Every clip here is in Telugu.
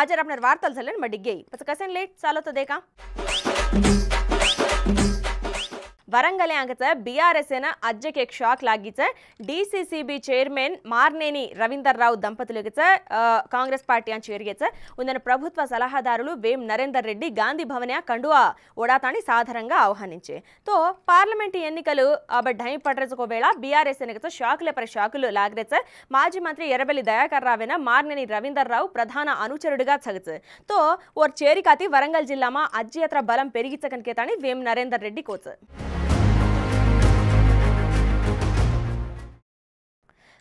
ಆಜರ ವಾರ್ತೆಲ್ ಸಲನ್ ಮಡಿಗೆ ಇಪ್ಪತ್ತು ಕಸನ್ ಲೇಟ್ ಸಾಲತದೇಕಾ ವರಂಗಲ್ ಆಂಗತ ಬಿಆರ್ಎಸ್ನ షాక్ లాగిచ DCCB chairman Marneni Ravinder Rao Rao Congress party అని ಚೇರ್ಗೆಚ ఉందన ప్రభుత్వ సలహాదారులు వేం నరేందర్ రెడ్డి గాంధీ భవన కండువా ఓడాతాన్ని సాధారణంగా ఆహ్వానించే తో పార్లమెంట్ ఎన్నికలు డై పడ్రజకోవేళ బీఆర్ఎస్ ఎన్నికతో షాకుల పర షాకులు లాగ్రెచ మాజీ మంత్రి ఎర్రబెల్లి దయాకర్ రావేన మార్నేని రవీందర్ రావు ప్రధాన అనుచరుడుగా చగచ తో ఓర్ చేరికాతి వరంగల్ జిల్లామా అజ్యత్ర బలం పెరిగిచ్చకనికేతాని వేం నరేందర్ రెడ్డి కోచ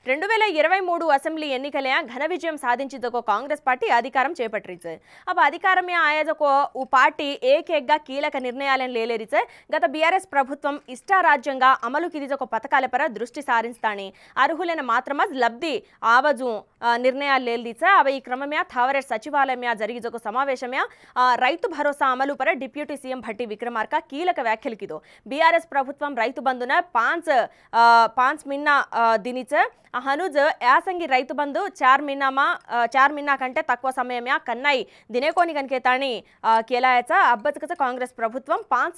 రెండు వేల ఇరవై మూడు అసెంబ్లీ ఎన్నికలే ఘన విజయం సాధించేందుకు కాంగ్రెస్ పార్టీ అధికారం చేపట్టింది అప్పుడు అధికారమే ఆయాదొక ఓ పార్టీ ఏకేగ్గా కీలక నిర్ణయాలను లేలేరిచే గత బీఆర్ఎస్ ప్రభుత్వం ఇష్టారాజ్యంగా అమలుకిదిదొక పథకాల పర దృష్టి సారించాని అర్హులైన మాత్రమే లబ్ధి ఆవజు నిర్ణయాలు లేలిచ అవి ఈ క్రమమే థావరే సచివాలయమే జరిగిదొక సమావేశమే రైతు భరోసా అమలు పర డిప్యూటీ సీఎం భట్టి విక్రమార్క కీలక వ్యాఖ్యలకిదో బీఆర్ఎస్ ప్రభుత్వం రైతు బంధున పాంచ్ పాంచ్ మిన్న దినిచ హనుజ్ యాసంగి రైతు బంధు చార్మినామా చార్మినా కంటే తక్కువ సమయమే కన్నాయి దినేకోని కనికేతాని కేలాయచ అబ్బతకచ కాంగ్రెస్ ప్రభుత్వం పాంచ్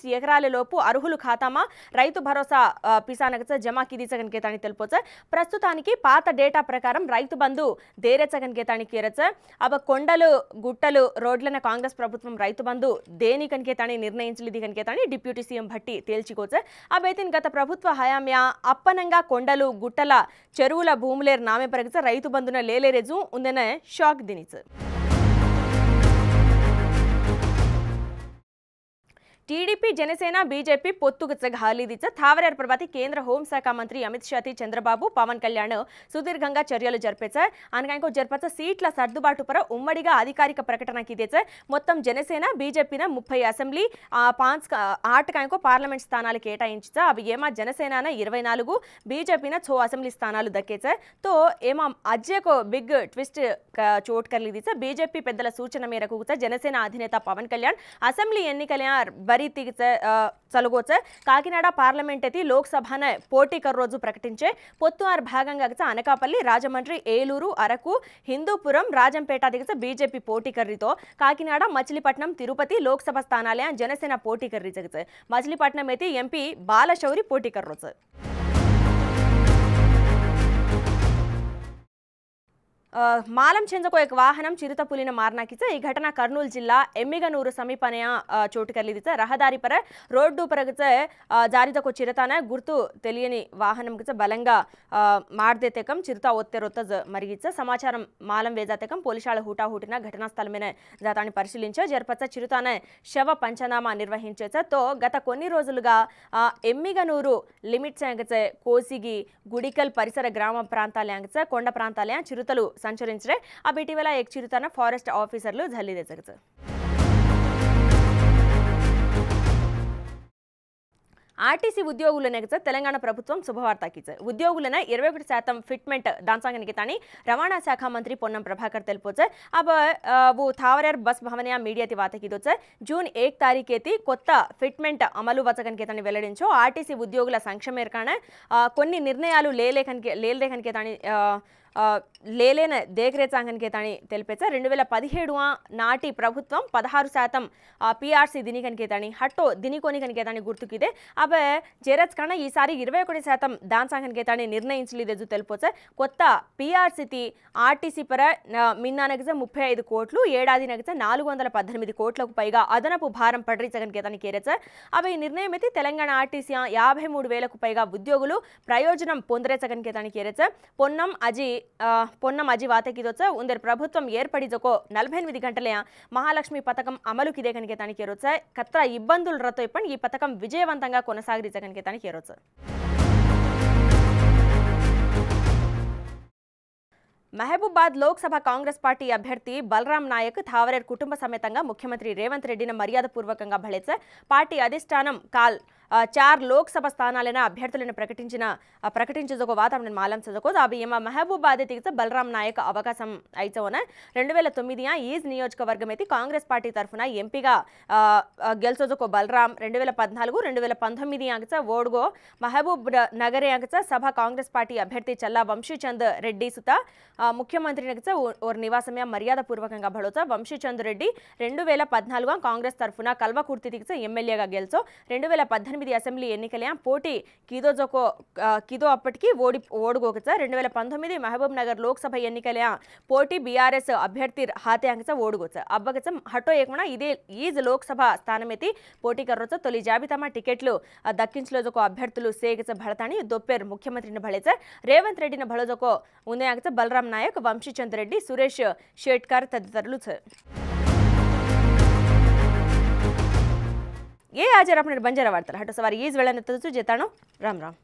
లోపు అర్హులు ఖాతామా రైతు భరోసా పిసానక జమా కిదీచ కనికేతాని తెలుపొచ్చ ప్రస్తుతానికి పాత డేటా ప్రకారం రైతు బంధు దేరచ కనికేతాని కేరచ అవ కొండలు గుట్టలు రోడ్లన కాంగ్రెస్ ప్రభుత్వం రైతు బంధు దేని కనికేతాని నిర్ణయించలేదు కనికేతాని డిప్యూటీ సీఎం భట్టి తేల్చికోచ అవైతే గత ప్రభుత్వ హయామ్యా అప్పనంగా కొండలు గుట్టల చెరువు ಎತ್ತುವುಲ ಭೂಮುಲೇರ್ ನಾಮೆ ಪರಗಸ ರೈತು ಬಂಧುನ ಲೇಲೆ ರೆಜು ಉಂದೆನ ಶಾಕ್ ದಿನಿಸು టీడీపీ జనసేన బీజేపీ పొత్తుకు ఖాళీదిచ్చ థావరే ఏర్పడబాతి కేంద్ర హోంశాఖ మంత్రి అమిత్ షాతి చంద్రబాబు పవన్ కళ్యాణ్ సుదీర్ఘంగా చర్యలు జరిపేశారు అనగాయకు జరిపచ్చ సీట్ల సర్దుబాటు పర ఉమ్మడిగా అధికారిక ప్రకటనకి ఇదేచ మొత్తం జనసేన బీజేపీన ముప్పై అసెంబ్లీ పాంచ్ ఆటకాయకు పార్లమెంట్ స్థానాలు కేటాయించా అవి ఏమా జనసేన ఇరవై నాలుగు బీజేపీన ఛో అసెంబ్లీ స్థానాలు దక్కేచా తో ఏమా అజ్జేకు బిగ్ ట్విస్ట్ చోట్ కర్లీదిచ్చ బీజేపీ పెద్దల సూచన మేరకు జనసేన అధినేత పవన్ కళ్యాణ్ అసెంబ్లీ ఎన్నికల ખરીદતી కాకినాడ పార్లమెంట్ అయితే ಲೋಕಸಭಾನ ಪೋಟಿಕರ್ ರೋಜು ಪ್ರಕಟಿಂಚೆ ಪೊತ್ತುವಾರ್ భాగంగా అనకాపల్లి రాజమండ్రి ఏలూరు అరకు హిందూపురం రాజంపేట దిగచ బీజేపీ పోటీకర్రితో కాకినాడ మచిలీపట్నం తిరుపతి లోక్సభ స్థానాలయం జనసేన పోటీకర్రి జగచ మచిలీపట్నం అయితే ఎంపీ బాలశౌరి పోటీకర్రోచు మాలం చెంజకు ఒక వాహనం చిరుత పులిన ಮಾರ್ನಾಕಿಸ ఈ ఘటన కర్నూలు జిల్లా ఎమ్మిగనూరు ಸಮೀಪನೆಯ చోటు కలిది రహదారి పర రోడ్డు పరగచ జారితకు చిరతన గుర్తు తెలియని వాహనం బలంగా మార్దేతకం చిరుత ఒత్తెరొత్త మరిగిచ్చ సమాచారం మాలం వేజాతకం పోలీసాల హూటాహూటిన ఘటనా స్థలమైన జాతాన్ని పరిశీలించ జరపచ్చ చిరుతాన శవ పంచనామా నిర్వహించేచ తో గత కొన్ని రోజులుగా ఎమ్మిగనూరు లిమిట్ కోసిగి గుడికల్ పరిసర గ్రామ ప్రాంతాలయాంగచ కొండ ప్రాంతాలయ చిరుతలు సంచరించరే ఆ బిటివేలెక్ చిరుతన ఫారెస్ట్ ఆఫీసర్లు జల్లిదయచె RTC ఉద్యోగుల నేత తెలంగాణ ప్రభుత్వం శుభవార్తకిచె ఉద్యోగులన 21% ఫిట్మెంట్ దాన సంగనికితని రవణా శాఖ మంత్రి పొన్నం ప్రభాకర్ తెలిపారు అబ వ థావరయర్ బస్ భవనయా మీడియా తివతకిదొచ జూన్ 1 tareke thi కోత్త ఫిట్మెంట్ అమలు వచగనికితని వెల్లడించొ RTC ఉద్యోగుల సంక్షేమరికాన కొన్ని నిర్ణయాలు లేలేకని లేలేదకనితని లేలేన కేతాని తెలిపేచ రెండు వేల పదిహేడు నాటి ప్రభుత్వం పదహారు శాతం పిఆర్సి కనికేతాని హట్టో కనికేతాని గుర్తుకిదే అబ జేరజ్ కన్నా ఈసారి ఇరవై ఒకటి శాతం కేతాని నిర్ణయించలేదు తెలిపొచ్చ కొత్త పిఆర్సితి ఆర్టీసీ పర మిన్నానగజ ముప్పై ఐదు కోట్లు ఏడాది నగజ నాలుగు వందల పద్దెనిమిది కోట్లకు పైగా అదనపు భారం కేతాని కేరచ అవి ఈ నిర్ణయం అయితే తెలంగాణ ఆర్టీసీ యాభై మూడు వేలకు పైగా ఉద్యోగులు ప్రయోజనం కేతాని కేరచ పొన్నం అజీ पोन्न मजी वाते की दोचा उंदर प्रभुत्वं एरपड़ी जोको नल्भेन विदी गंटले महालक्ष्मी पतकम अमलु की देखनिके तानी केरोचा कत्रा इब्बंदुल रतो इपन इपतकम विजेवंतांगा कोनसागरी जगनिके तानी लोकसभा कांग्रेस पार्टी अभ्यर्थी बलराम नायक थावरेर कुट समेत मुख्यमंत्री रेवंत रेड्डी ने मर्यादपूर्वक भले पार्टी अधिष्ठान का 4 लोक सभा ಸ್ಥಾನాలన అభ్యర్థులను ప్రకటించిన ప్రకటించుదొక వాతావరణన మాలం సదకొ దబి యమ మహబూబ్ అదిత్యత బలరామ్ నాయక్ అవకాశం ఐచవన 2009 ఈస్ నియోజక వర్గమేతి కాంగ్రెస్ పార్టీ తరఫున ఎంపిగా గెల్సదొక బలరామ్ 2014 2019 యాగచ వర్డ్గో మహబూబ్ నగరేగచ సభ కాంగ్రెస్ పార్టీ అభ్యర్థి చల్లా వంశీచంద్ రెడ్డి సుత ముఖ్యమంత్రిగచ ఒక నివాసమే మర్యాదపూర్వకంగా భళోత వంశీచంద్ రెడ్డి 2014 కాంగ్రెస్ తరఫున కల్వ కుర్తి తితిక్ష ఎంఎల్ఏగా గెల్సో 2018 మీ అసెంబ్లీ ఎన్నికల్యం పోటి కీదొజకో కీదొ అప్పటికి ఓడి ఓడిగొచ్చ 2019 మహబూబ్ నగర్ లోక్‌సభ ఎన్నికల్యం పోటి బిఆర్ఎస్ అభ్యర్థి హాత యాంగస ఓడిగొచ్చ అబ్బగస హటో ఏకమ ఇదే ఈస్ లోక్‌సభ స్థానమేతి పోటి కరరతో తొలి జాబితా మా టికెట్లు దక్కించొలజకో అభ్యర్థులు సేగస భడతని Doppler ముఖ్యమంత్రిని భళేజర్ రేవంత్ రెడ్డిని భళదకొ ఉంద్యాగత బలరామ్ నాయక్ వంశీ చంద్రరెడ్డి సురేష్ షెట్కర్ తదతరులు సర్ ये आज अपने બંજારા વાર્તા હટો સવારે એ જ વેળા ને તજુ જેતાણો રામ રામ